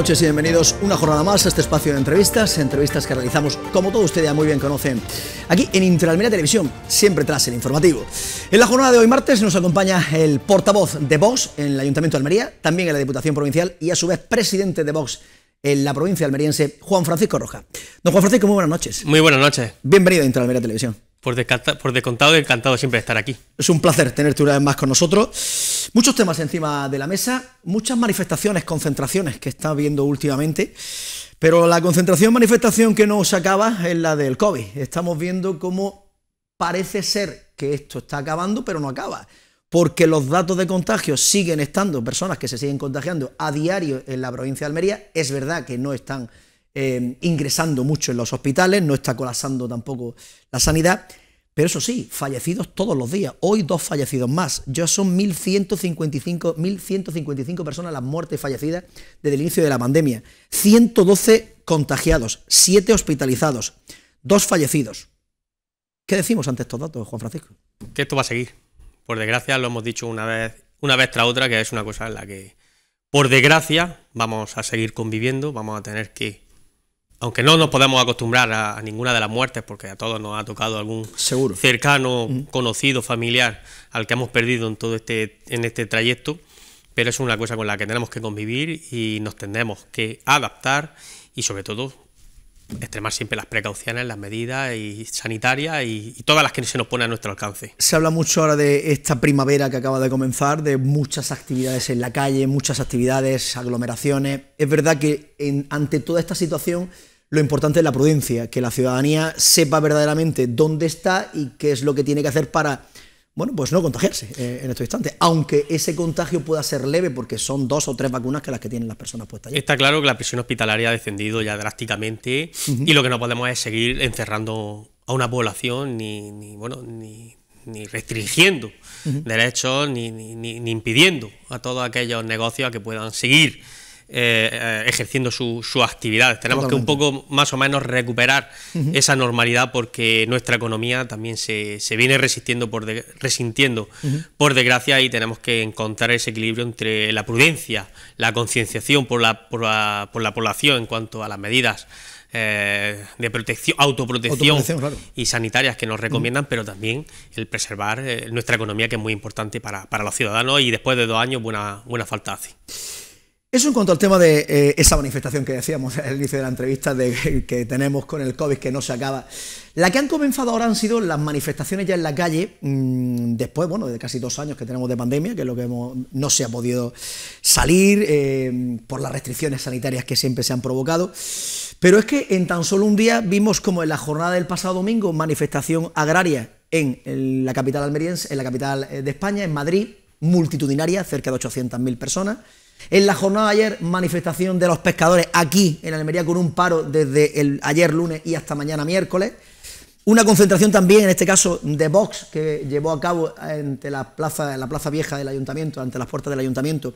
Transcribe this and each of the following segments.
noches y bienvenidos una jornada más a este espacio de entrevistas, entrevistas que realizamos, como todos ustedes ya muy bien conocen, aquí en Interalmería Televisión, siempre tras el informativo. En la jornada de hoy martes nos acompaña el portavoz de Vox en el Ayuntamiento de Almería, también en la Diputación Provincial y a su vez presidente de Vox en la provincia almeriense, Juan Francisco Roja. Don Juan Francisco, muy buenas noches. Muy buenas noches. Bienvenido a Interalmería Televisión por, por descontado, encantado siempre de estar aquí. Es un placer tenerte una vez más con nosotros. Muchos temas encima de la mesa, muchas manifestaciones, concentraciones que está viendo últimamente. Pero la concentración, manifestación que se acaba es la del COVID. Estamos viendo cómo parece ser que esto está acabando, pero no acaba. Porque los datos de contagios siguen estando, personas que se siguen contagiando a diario en la provincia de Almería. Es verdad que no están eh, ingresando mucho en los hospitales, no está colapsando tampoco la sanidad, pero eso sí, fallecidos todos los días. Hoy dos fallecidos más. Ya son 1.155, 1.155 personas las muertes fallecidas desde el inicio de la pandemia. 112 contagiados, 7 hospitalizados, dos fallecidos. ¿Qué decimos ante estos datos, Juan Francisco? Que esto va a seguir. Por desgracia, lo hemos dicho una vez, una vez tras otra, que es una cosa en la que, por desgracia, vamos a seguir conviviendo, vamos a tener que aunque no nos podemos acostumbrar a, ninguna de las muertes, porque a todos nos ha tocado algún cercano, mm. conocido, familiar al que hemos perdido en todo este, en este trayecto, pero es una cosa con la que tenemos que convivir y nos tendremos que adaptar y sobre todo extremar siempre las precauciones, las medidas sanitarias y, todas las que se nos pone a nuestro alcance. Se habla mucho ahora de esta primavera que acaba de comenzar, de muchas actividades en la calle, muchas actividades, aglomeraciones. Es verdad que ante toda esta situación lo importante es la prudencia, que la ciudadanía sepa verdaderamente dónde está y qué es lo que tiene que hacer para, bueno, pues no contagiarse eh, en estos instantes, aunque ese contagio pueda ser leve porque son dos o tres vacunas que las que tienen las personas puestas. Está claro que la presión hospitalaria ha descendido ya drásticamente y lo que no podemos es seguir encerrando a una población ni, bueno, ni, restringiendo derechos, ni, ni impidiendo a todos aquellos negocios que puedan seguir eh, ejerciendo su, sus actividades. Tenemos que un poco más o menos recuperar esa normalidad porque nuestra economía también se, se viene resistiendo por resintiendo por desgracia y tenemos que encontrar ese equilibrio entre la prudencia, la concienciación por la, por la, población en cuanto a las medidas eh, de protección, autoprotección, y sanitarias que nos recomiendan, pero también el preservar eh, nuestra economía, que es muy importante para, para, los ciudadanos, y después de dos años buena, buena falta hace. Eso en cuanto al tema de eh, esa manifestación que decíamos al inicio de la entrevista que, tenemos con el COVID que no se acaba. La que han comenzado ahora han sido las manifestaciones ya en la calle, mm, después, bueno, de casi dos años que tenemos de pandemia, que es lo que hemos, no se ha podido salir eh, por las restricciones sanitarias que siempre se han provocado. Pero es que en tan solo un día vimos como en la jornada del pasado domingo manifestación agraria en la capital almeriense, en la capital eh, de España, en Madrid, multitudinaria, cerca de 800.000 personas. En la jornada de ayer, manifestación de los pescadores aquí en Almería con un paro desde el, ayer lunes y hasta mañana miércoles. Una concentración también, en este caso, de Vox, que llevó a cabo ante la plaza, la plaza vieja del ayuntamiento, ante las puertas del ayuntamiento.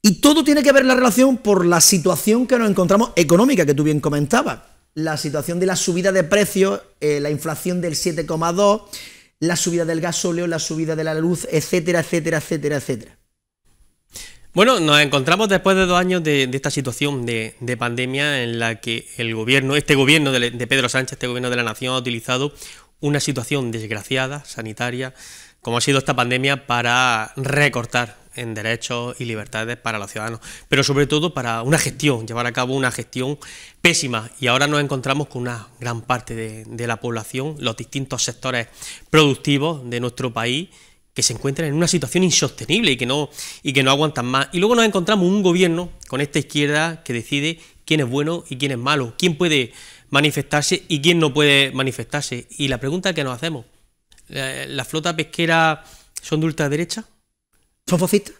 Y todo tiene que ver la relación por la situación que nos encontramos económica, que tú bien comentabas. La situación de la subida de precios, eh, la inflación del 7,2, la subida del gasóleo, la subida de la luz, etcétera, etcétera, etcétera, etcétera. Bueno, nos encontramos después de dos años de, esta situación de, pandemia en la que el gobierno, este gobierno de, Pedro Sánchez, este gobierno de la nación, ha utilizado una situación desgraciada, sanitaria, como ha sido esta pandemia, para recortar en derechos y libertades para los ciudadanos, pero sobre todo para una gestión, llevar a cabo una gestión pésima. Y ahora nos encontramos con una gran parte de la población, los distintos sectores productivos de nuestro país, que se encuentran en una situación insostenible y que no, y que no aguantan más. Y luego nos encontramos un gobierno con esta izquierda que decide quién es bueno y quién es malo, quién puede manifestarse y quién no puede manifestarse. Y la pregunta que nos hacemos, ¿la, flota pesquera son de ultraderecha? ¿Son fascistas?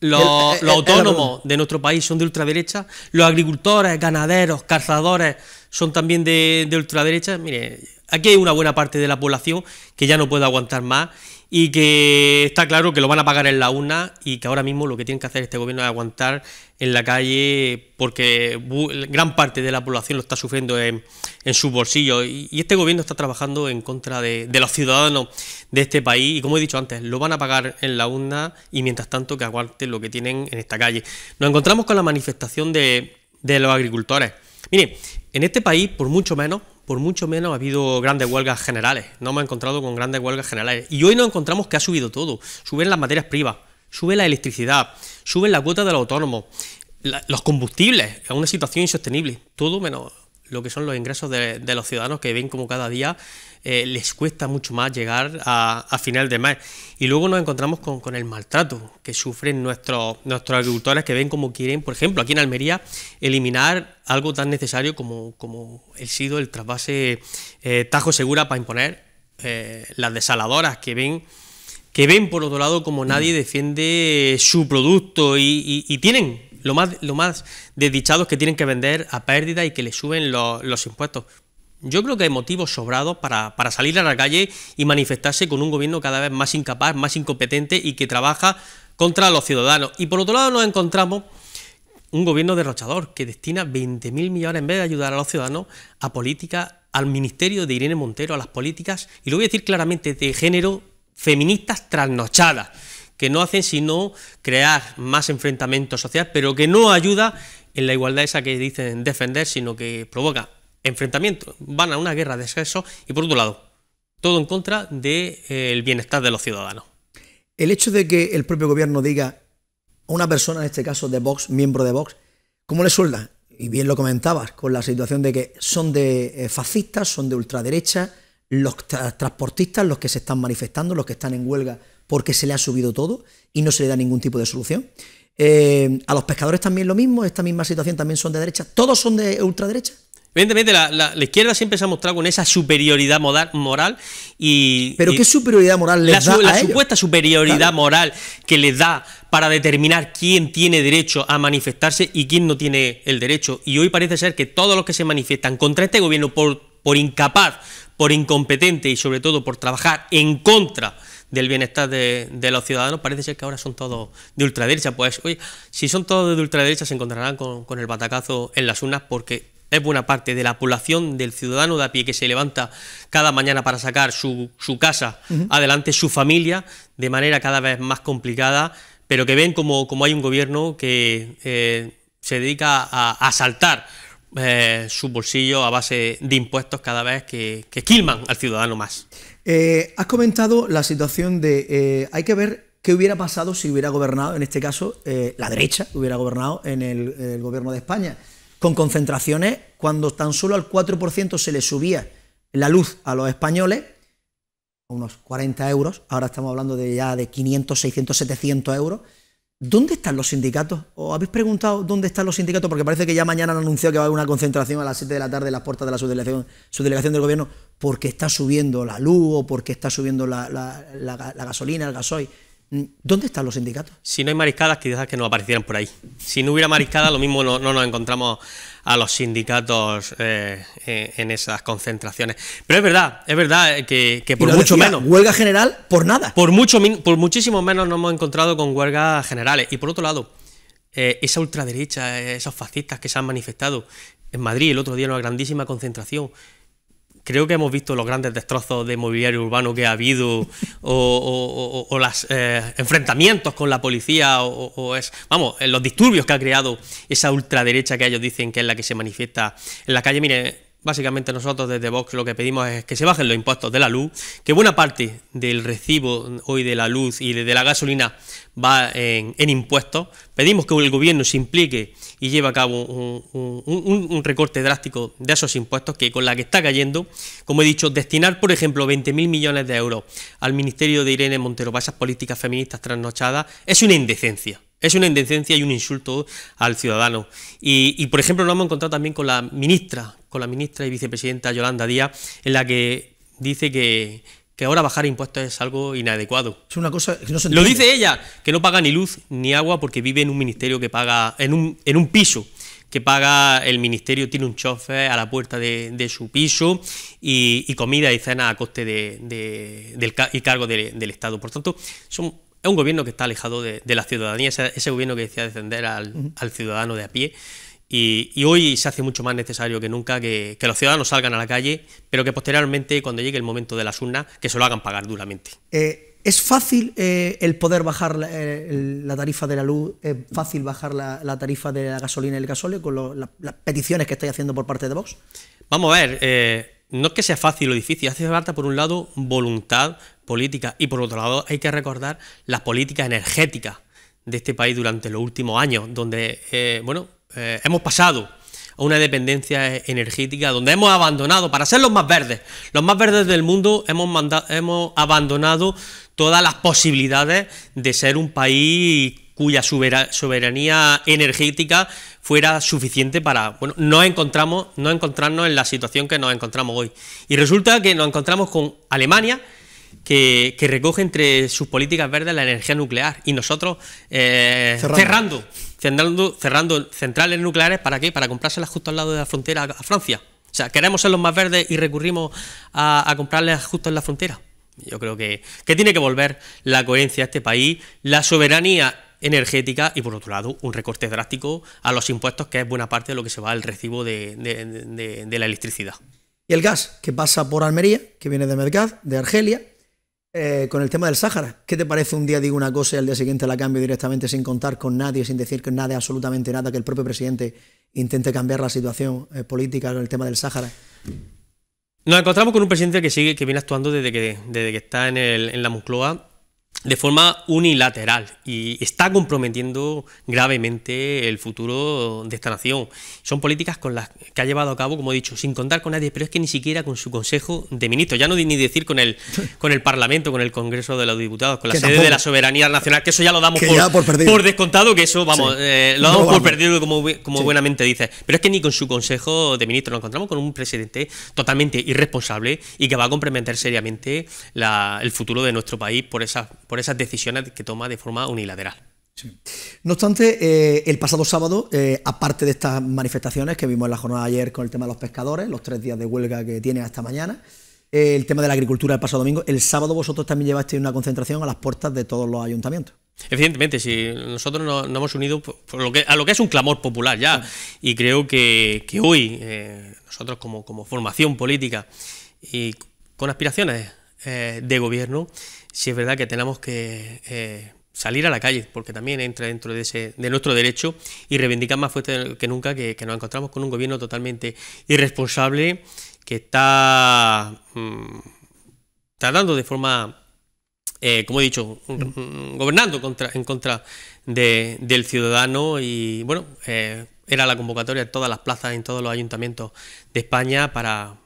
Los, eh, eh, eh, autónomos de nuestro país son de ultraderecha, los agricultores, ganaderos, cazadores son también de, de ultraderecha. Mire, aquí hay una buena parte de la población que ya no puede aguantar más y que está claro que lo van a pagar en la una y que ahora mismo lo que tienen que hacer este gobierno es aguantar en la calle porque gran parte de la población lo está sufriendo en, sus bolsillos y, este gobierno está trabajando en contra de, de, los ciudadanos de este país y como he dicho antes, lo van a pagar en la urna y mientras tanto que aguanten lo que tienen en esta calle. Nos encontramos con la manifestación de, de los agricultores. Mire, en este país, por mucho menos, por mucho menos ha habido grandes huelgas generales. No hemos encontrado con grandes huelgas generales. Y hoy nos encontramos que ha subido todo. Suben las materias primas, sube la electricidad, suben la cuota de los autónomos, los combustibles, es una situación insostenible. Todo menos lo que son los ingresos de, los ciudadanos que ven como cada día eh, les cuesta mucho más llegar a, final de mes. Y luego nos encontramos con, el maltrato que sufren nuestros, nuestros agricultores que ven como quieren, por ejemplo, aquí en Almería, eliminar algo tan necesario como, como el sido el trasvase eh, Tajo Segura para imponer eh, las desaladoras que ven que ven por otro lado como nadie mm. defiende su producto y tienen lo más, lo más desdichados que tienen que vender a pérdida y que le suben los, impuestos. Yo creo que hay motivos sobrados para, salir a la calle y manifestarse con un gobierno cada vez más incapaz, más incompetente y que trabaja contra los ciudadanos. Y por otro lado nos encontramos un gobierno derrochador que destina 20.000 millones en vez de ayudar a los ciudadanos a política al ministerio de Irene Montero, a las políticas, y lo voy a decir claramente, de género feministas trasnochadas que no hacen sino crear más enfrentamiento social, pero que no ayuda en la igualdad esa que dicen defender, sino que provoca enfrentamiento. Van a una guerra de sexo y por otro lado, todo en contra del de, eh, el bienestar de los ciudadanos. El hecho de que el propio gobierno diga a una persona, en este caso de Vox, miembro de Vox, ¿cómo le suelda? Y bien lo comentabas, con la situación de que son de eh, fascistas, son de ultraderecha, los transportistas los que se están manifestando, los que están en huelga porque se le ha subido todo y no se le da ningún tipo de solución. Eh, a los pescadores también lo mismo, esta misma situación también son de derecha, todos son de ultraderecha. Evidentemente, la, izquierda siempre se ha mostrado con esa superioridad moral y. ¿Pero qué superioridad moral les la, da? La supuesta superioridad moral que les da para determinar quién tiene derecho a manifestarse y quién no tiene el derecho. Y hoy parece ser que todos los que se manifiestan contra este gobierno por, por incapaz, por incompetente y sobre todo por trabajar en contra del bienestar de, los ciudadanos, parece ser que ahora son todos de ultraderecha. Pues, oye, si son todos de ultraderecha se encontrarán con, el batacazo en las urnas porque es buena parte de la población, del ciudadano de a pie que se levanta cada mañana para sacar su, casa adelante, su familia, de manera cada vez más complicada, pero que ven como, como hay un gobierno que eh, se dedica a asaltar eh, su bolsillo a base de impuestos cada vez que, que quilman al ciudadano más. Eh, has comentado la situación de eh, hay que ver qué hubiera pasado si hubiera gobernado, en este caso, la derecha hubiera gobernado en el, gobierno de España, con concentraciones cuando tan solo al 4% se le subía la luz a los españoles, unos 40 euros, ahora estamos hablando de ya de 500, 600, 700 euros, ¿Dónde están los sindicatos? ¿O habéis preguntado dónde están los sindicatos? Porque parece que ya mañana han anunciado que va a haber una concentración a las 7 de la tarde en las puertas de la subdelegación, del gobierno porque está subiendo la luz o porque está subiendo la gasolina, el gasoil. ¿Dónde están los sindicatos? Si no hay mariscadas, quizás que no aparecieran por ahí. Si no hubiera mariscadas, lo mismo no, nos encontramos a los sindicatos eh, eh, en esas concentraciones. Pero es verdad, es verdad eh, que, por mucho menos. Huelga general por nada. Por, mucho, por muchísimo menos nos hemos encontrado con huelgas generales. Y por otro lado, esa ultraderecha, esos fascistas que se han manifestado en Madrid el otro día en una grandísima concentración creo que hemos visto los grandes destrozos de mobiliario urbano que ha habido o, los eh, enfrentamientos con la policía o, es, vamos, eh, los disturbios que ha creado esa ultraderecha que ellos dicen que es la que se manifiesta en la calle. Mire, Básicamente nosotros desde Vox lo que pedimos es que se bajen los impuestos de la luz, que buena parte del recibo hoy de la luz y de la gasolina va en, impuestos. Pedimos que el gobierno se implique y lleve a cabo un, un, recorte drástico de esos impuestos que con la que está cayendo, como he dicho, destinar por ejemplo 20.000 millones de euros al Ministerio de Irene Montero para esas políticas feministas trasnochadas es una indecencia. Es una indecencia y un insulto al ciudadano. Y, por ejemplo, lo hemos encontrado también con la ministra, con la ministra y vicepresidenta Yolanda Díaz, en la que dice que, ahora bajar impuestos es algo inadecuado. Es una cosa que no se Lo dice ella, que no paga ni luz ni agua porque vive en un ministerio que paga, en un, en un piso que paga el ministerio, tiene un chofer a la puerta de, su piso y, comida y cena a coste del, y cargo del Estado. Por tanto, son es un gobierno que está alejado de, la ciudadanía, ese, gobierno que decía defender al, ciudadano de a pie. Y, hoy se hace mucho más necesario que nunca que, los ciudadanos salgan a la calle, pero que posteriormente, cuando llegue el momento de las urnas, que se lo hagan pagar duramente. Eh, ¿Es fácil eh, el poder bajar eh, la, tarifa de la luz? ¿Es fácil bajar la, tarifa de la gasolina y el gasóleo con las peticiones que estáis haciendo por parte de Vox? Vamos a ver. no es que sea fácil o difícil, hace falta por un lado voluntad ...política, y por otro lado hay que recordar las políticas energéticas de este país durante los últimos años, donde eh, bueno, eh, hemos pasado a una dependencia energética, donde hemos abandonado, para ser los más verdes, los más verdes del mundo, hemos, mandado, hemos abandonado todas las posibilidades de ser un país cuya soberanía energética fuera suficiente para bueno, no encontramos no encontrarnos en la situación que nos encontramos hoy. Y resulta que nos encontramos con Alemania que, recoge entre sus políticas verdes la energía nuclear y nosotros eh, cerrando. Cerrando, centrales nucleares para qué? Para comprárselas justo al lado de la frontera a Francia. O sea, queremos ser los más verdes y recurrimos a, a comprarlas justo en la frontera. Yo creo que, que tiene que volver la coherencia a este país, la soberanía energética y por otro lado un recorte drástico a los impuestos que es buena parte de lo que se va al recibo de, de la electricidad. Y el gas que pasa por Almería, que viene de Mercad, de Argelia, eh, con el tema del Sáhara. ¿Qué te parece un día digo una cosa y al día siguiente la cambio directamente sin contar con nadie, sin decir que nada, absolutamente nada, que el propio presidente intente cambiar la situación eh, política con el tema del Sáhara? Nos encontramos con un presidente que sigue, que viene actuando desde que, desde que está en, en la Moncloa de forma unilateral y está comprometiendo gravemente el futuro de esta nación. Son políticas con las que ha llevado a cabo, como he dicho, sin contar con nadie, pero es que ni siquiera con su Consejo de Ministros, ya no ni decir con el con el Parlamento, con el Congreso de los Diputados, con la sede de la soberanía nacional, que eso ya lo damos por, por, descontado, que eso vamos, eh, lo damos por perdido como, como buenamente dices, pero es que ni con su Consejo de Ministros nos encontramos con un presidente totalmente irresponsable y que va a comprometer seriamente la, el futuro de nuestro país por esas por esas decisiones que toma de forma unilateral. No obstante, eh, el pasado sábado, eh, aparte de estas manifestaciones que vimos en la jornada ayer con el tema de los pescadores, los tres días de huelga que tienen hasta mañana, eh, el tema de la agricultura el pasado domingo, el sábado vosotros también llevasteis una concentración a las puertas de todos los ayuntamientos. Evidentemente, si nosotros nos, hemos unido pues, a lo que es un clamor popular ya, y creo que, hoy nosotros como, formación política y con aspiraciones de gobierno, ...si es verdad que tenemos que eh, salir a la calle, porque también entra dentro de, ese, de nuestro derecho y reivindicar más fuerte que nunca que, nos encontramos con un gobierno totalmente irresponsable que está mm, tratando de forma, eh, como he dicho, gobernando contra, en contra del ciudadano y bueno, eh, era la convocatoria en todas las plazas, en todos los ayuntamientos de España para,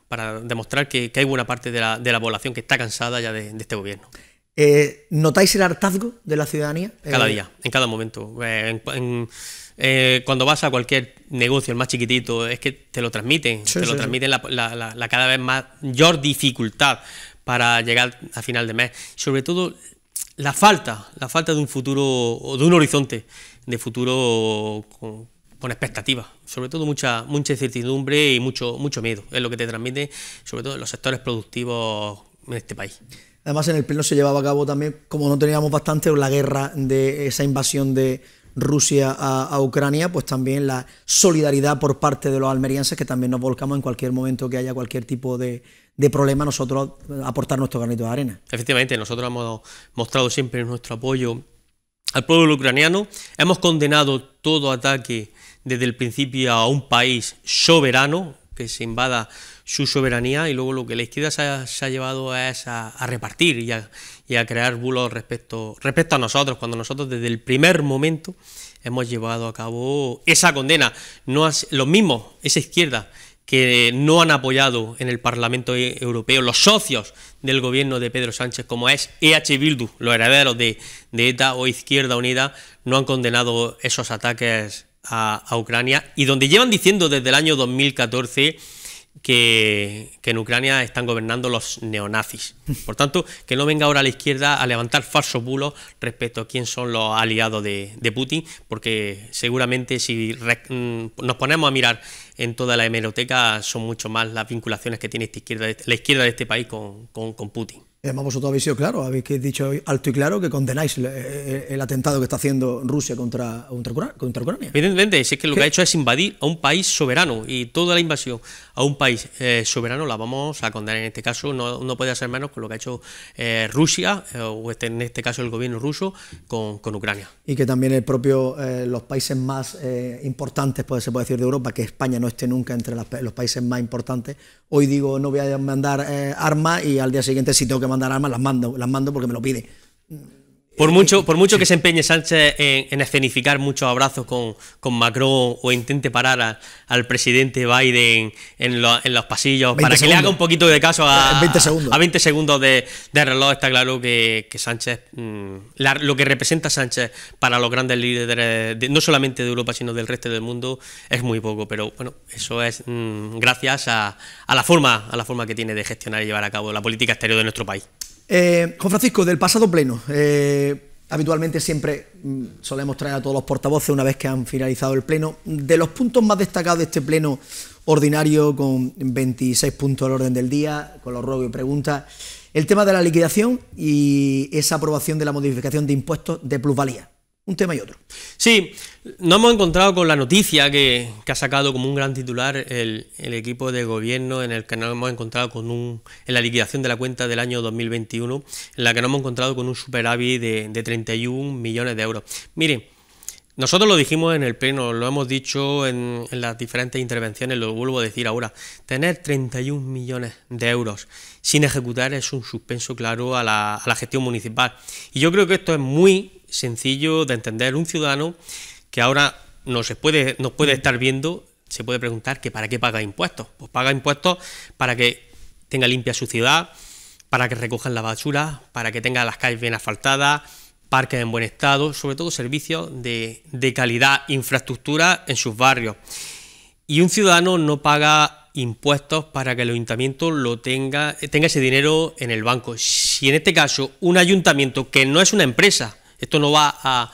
demostrar que, hay buena parte de la, población que está cansada ya de este gobierno. Eh, ¿Notáis el hartazgo de la ciudadanía? Cada eh, día, en cada momento. Eh, cuando vas a cualquier negocio, el más chiquitito, es que te lo transmiten, te lo transmiten la, cada vez mayor dificultad para llegar a final de mes. Sobre todo la falta, la falta de un futuro o de un horizonte de futuro con, expectativas, sobre todo mucha mucha incertidumbre y mucho mucho miedo, es lo que te transmiten sobre todo en los sectores productivos en este país. Además, en el Pleno se llevaba a cabo también, como no teníamos bastante, la guerra de esa invasión de Rusia a, Ucrania, pues también la solidaridad por parte de los almerienses, que también nos volcamos en cualquier momento que haya cualquier tipo de, de problema, nosotros aportar nuestro granito de arena. Efectivamente, nosotros hemos mostrado siempre nuestro apoyo al pueblo ucraniano, hemos condenado todo ataque desde el principio a un país soberano que se invada su soberanía y luego lo que la izquierda se ha, llevado es a, repartir y a, y a, crear bulos respecto, a nosotros, cuando nosotros desde el primer momento hemos llevado a cabo esa condena. No los mismos, esa izquierda que no han apoyado en el Parlamento e, Europeo los socios del gobierno de Pedro Sánchez, como es EH Bildu, los herederos de, ETA o Izquierda Unida, no han condenado esos ataques a, a Ucrania y donde llevan diciendo desde el año 2014 que, en Ucrania están gobernando los neonazis. Por tanto, que no venga ahora la izquierda a levantar falsos bulos respecto a quién son los aliados de, Putin, porque seguramente si mm, nos ponemos a mirar en toda la hemeroteca son mucho más las vinculaciones que tiene esta izquierda, la izquierda de este país con Putin. Además, vosotros habéis sido claro, habéis dicho alto y claro que condenáis el, atentado que está haciendo Rusia contra, Ucrania. Evidentemente, si es que lo que ha hecho es invadir a un país soberano y toda la invasión a un país eh, soberano la vamos a condenar. En este caso, no, puede ser menos con lo que ha hecho eh, Rusia, eh, o este, en este caso el gobierno ruso, con, Ucrania. Y que también el propio, los países más importantes, pues, se puede decir, de Europa, que España no esté nunca entre los países más importantes. Hoy digo, no voy a mandar armas y al día siguiente, si tengo que mandar armas, las mando, las mando porque me lo pide. Eh, eh, por mucho, por mucho que se empeñe Sánchez en, escenificar muchos abrazos con, con, Macron o intente parar al presidente Biden en, los pasillos para que le haga un poquito de caso a, 20 eh, segundos, de, reloj, está claro que, Sánchez, mm, lo que representa Sánchez para los grandes líderes, no solamente de Europa, sino del resto del mundo, es muy poco. Pero bueno, eso es mm, gracias a, la forma, a la forma que tiene de gestionar y llevar a cabo la política exterior de nuestro país. Eh, Juan Francisco, del pasado pleno. Eh, habitualmente siempre mm, solemos traer a todos los portavoces una vez que han finalizado el pleno. De los puntos más destacados de este pleno ordinario, con 26 puntos al orden del día, con los robos y preguntas, el tema de la liquidación y esa aprobación de la modificación de impuestos de plusvalía un tema y otro. Sí, nos hemos encontrado con la noticia que, ha sacado como un gran titular el, equipo de gobierno, en el que nos hemos encontrado con un, en la liquidación de la cuenta del año 2021, en la que nos hemos encontrado con un superávit de, 31 millones de euros. Miren, nosotros lo dijimos en el pleno, lo hemos dicho en, las diferentes intervenciones, lo vuelvo a decir ahora. Tener 31 millones de euros sin ejecutar es un suspenso claro a la, a la gestión municipal. Y yo creo que esto es muy sencillo de entender. Un ciudadano que ahora nos puede, nos puede mm. estar viendo se puede preguntar que para qué paga impuestos. Pues paga impuestos para que tenga limpia su ciudad, para que recojan la basura, para que tenga las calles bien asfaltadas, parques en buen estado, sobre todo servicios de, de calidad, infraestructura en sus barrios. Y un ciudadano no paga impuestos para que el ayuntamiento lo tenga, tenga ese dinero en el banco. Si en este caso un ayuntamiento que no es una empresa, esto no va a,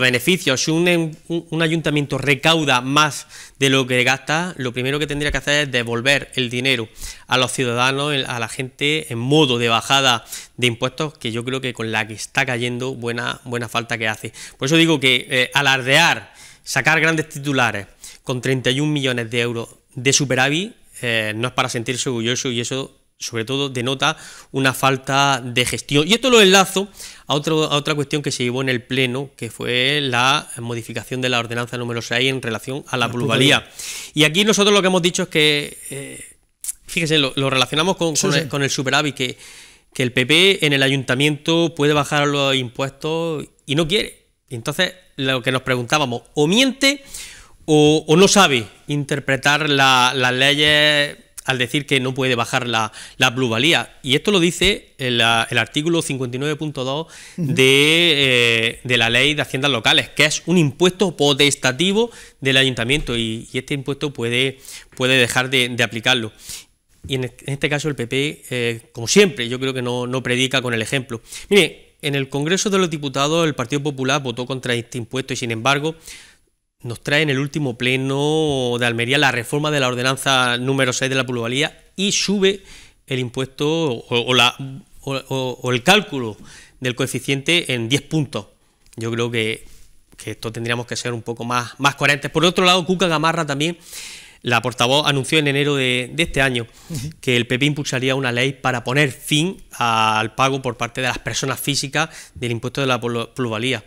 beneficio. Si un, ayuntamiento recauda más de lo que gasta, lo primero que tendría que hacer es devolver el dinero a los ciudadanos, a la gente, en modo de bajada de impuestos, que yo creo que con la que está cayendo buena, buena falta que hace. Por eso digo que eh, alardear, sacar grandes titulares con 31 millones de euros de superávit, eh, no es para sentirse orgulloso y eso sobre todo denota una falta de gestión. Y esto lo enlazo a, otra cuestión que se llevó en el Pleno, que fue la modificación de la ordenanza número 6 en relación a la, pluralía Y aquí nosotros lo que hemos dicho es que, eh, fíjese, lo, relacionamos con, con, El, superávit, que, que, el PP en el ayuntamiento puede bajar los impuestos y no quiere. entonces lo que nos preguntábamos, o miente o, no sabe interpretar la, las leyes al decir que no puede bajar la, la plusvalía. Y esto lo dice el, artículo 59.2 eh, de, la ley de haciendas locales, que es un impuesto potestativo del ayuntamiento y, este impuesto puede, puede dejar de, aplicarlo. Y en, este caso el PP, eh, como siempre, yo creo que no, no, predica con el ejemplo. Mire, en el Congreso de los Diputados el Partido Popular votó contra este impuesto y sin embargo nos trae en el último pleno de Almería la reforma de la ordenanza número 6 de la pluralía y sube el impuesto o, la, o, el cálculo del coeficiente en 10 puntos. Yo creo que, esto tendríamos que ser un poco más, más coherentes. Por otro lado, Cuca Gamarra también, la portavoz, anunció en enero de, este año que el PP impulsaría una ley para poner fin al pago por parte de las personas físicas del impuesto de la pluralía.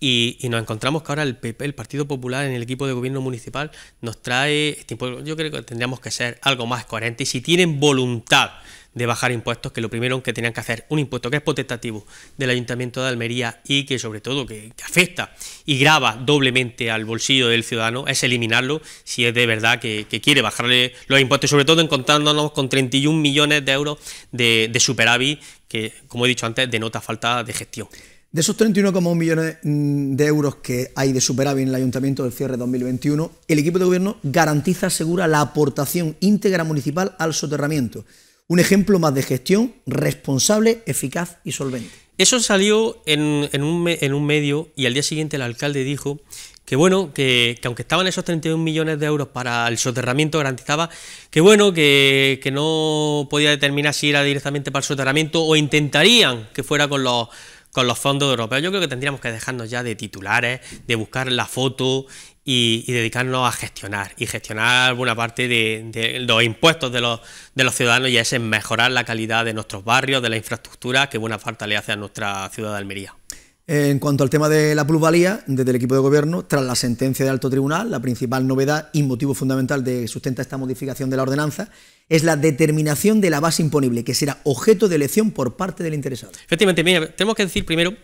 Y, nos encontramos que ahora el, PP, el Partido Popular en el equipo de gobierno municipal nos trae, este yo creo que tendríamos que ser algo más coherentes si tienen voluntad de bajar impuestos, que lo primero que tenían que hacer, un impuesto que es potestativo del Ayuntamiento de Almería y que sobre todo que, afecta y grava doblemente al bolsillo del ciudadano, es eliminarlo si es de verdad que, quiere bajarle los impuestos, sobre todo encontrándonos con 31 millones de euros de, de superávit que, como he dicho antes, denota falta de gestión. De esos 31,1 millones de euros que hay de superávit en el ayuntamiento del cierre 2021, el equipo de gobierno garantiza, asegura la aportación íntegra municipal al soterramiento. Un ejemplo más de gestión responsable, eficaz y solvente. Eso salió en, un, medio y al día siguiente el alcalde dijo que bueno, que, aunque estaban esos 31 millones de euros para el soterramiento, garantizaba que bueno, que, que no podía determinar si era directamente para el soterramiento o intentarían que fuera con los con los fondos europeos. Yo creo que tendríamos que dejarnos ya de titulares, de buscar la foto y, dedicarnos a gestionar. Y gestionar buena parte de, los impuestos de los, de los ciudadanos y es en mejorar la calidad de nuestros barrios, de la infraestructura que buena falta le hace a nuestra ciudad de Almería. En cuanto al tema de la plusvalía, desde el equipo de gobierno, tras la sentencia de alto tribunal, la principal novedad y motivo fundamental de sustenta esta modificación de la ordenanza es la determinación de la base imponible, que será objeto de elección por parte del interesado. Efectivamente, tenemos que decir primero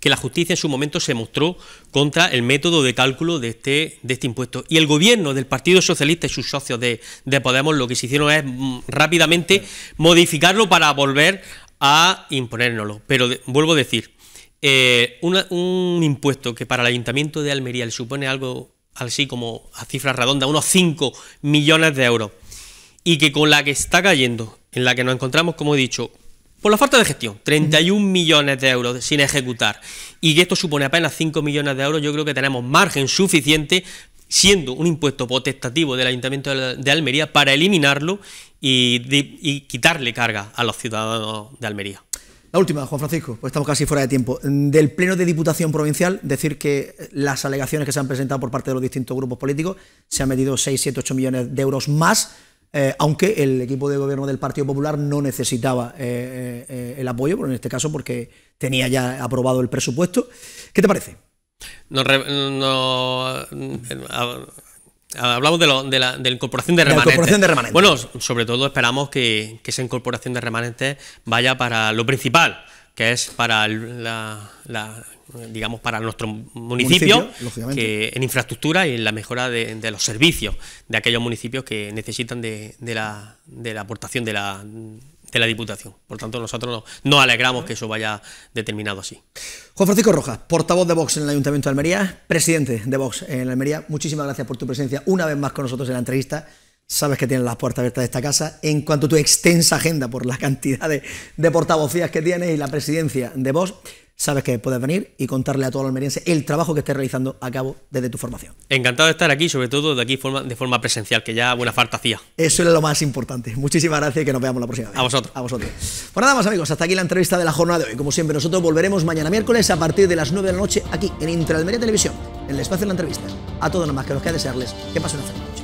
que la justicia en su momento se mostró contra el método de cálculo de este, de este impuesto. Y el gobierno del Partido Socialista y sus socios de, Podemos lo que se hicieron es mm, rápidamente modificarlo para volver a imponérnoslo. Pero vuelvo a decir, eh, un impuesto que para el Ayuntamiento de Almería le supone algo así como a cifras redonda, unos 5 millones de euros y que con la que está cayendo, en la que nos encontramos, como he dicho, por la falta de gestión, 31 millones de euros sin ejecutar, y que esto supone apenas 5 millones de euros, yo creo que tenemos margen suficiente, siendo un impuesto potestativo del Ayuntamiento de Almería, para eliminarlo y, quitarle carga a los ciudadanos de Almería. La última, Juan Francisco, pues estamos casi fuera de tiempo. Del Pleno de Diputación Provincial, decir que las alegaciones que se han presentado por parte de los distintos grupos políticos se han metido 6, 7, 8 millones de euros más eh, aunque el equipo de gobierno del Partido Popular no necesitaba eh, eh, el apoyo, en este caso porque tenía ya aprobado el presupuesto. ¿Qué te parece? hablamos de, la, incorporación de remanentes. Bueno, sobre todo esperamos que, esa incorporación de remanentes vaya para lo principal, que es para la digamos, para nuestro municipio, en infraestructura y en la mejora de, los servicios de aquellos municipios que necesitan de, la, aportación de la, la Diputación. Por tanto, nosotros nos alegramos que eso vaya determinado así. Juan Francisco Rojas, portavoz de Vox en el Ayuntamiento de Almería, presidente de Vox en Almería, muchísimas gracias por tu presencia una vez más con nosotros en la entrevista. Sabes que tienes las puertas abiertas de esta casa. En cuanto a tu extensa agenda por la cantidad de portavocías que tienes y la presidencia de Vox, sabes que puedes venir y contarle a todo el almeriense el trabajo que estés realizando a cabo desde tu formación. Encantado de estar aquí, sobre todo de aquí forma, de forma presencial, que ya buena falta hacía. Eso era lo más importante. Muchísimas gracias y que nos veamos la próxima vez. A vosotros. A vosotros. Bueno, pues nada más amigos, hasta aquí la entrevista de la jornada de hoy. Como siempre, nosotros volveremos mañana miércoles a partir de las 9 de la noche aquí en Intralmería Televisión, en el espacio de la entrevista. A todos más que nos queda desearles que pasen a hacer.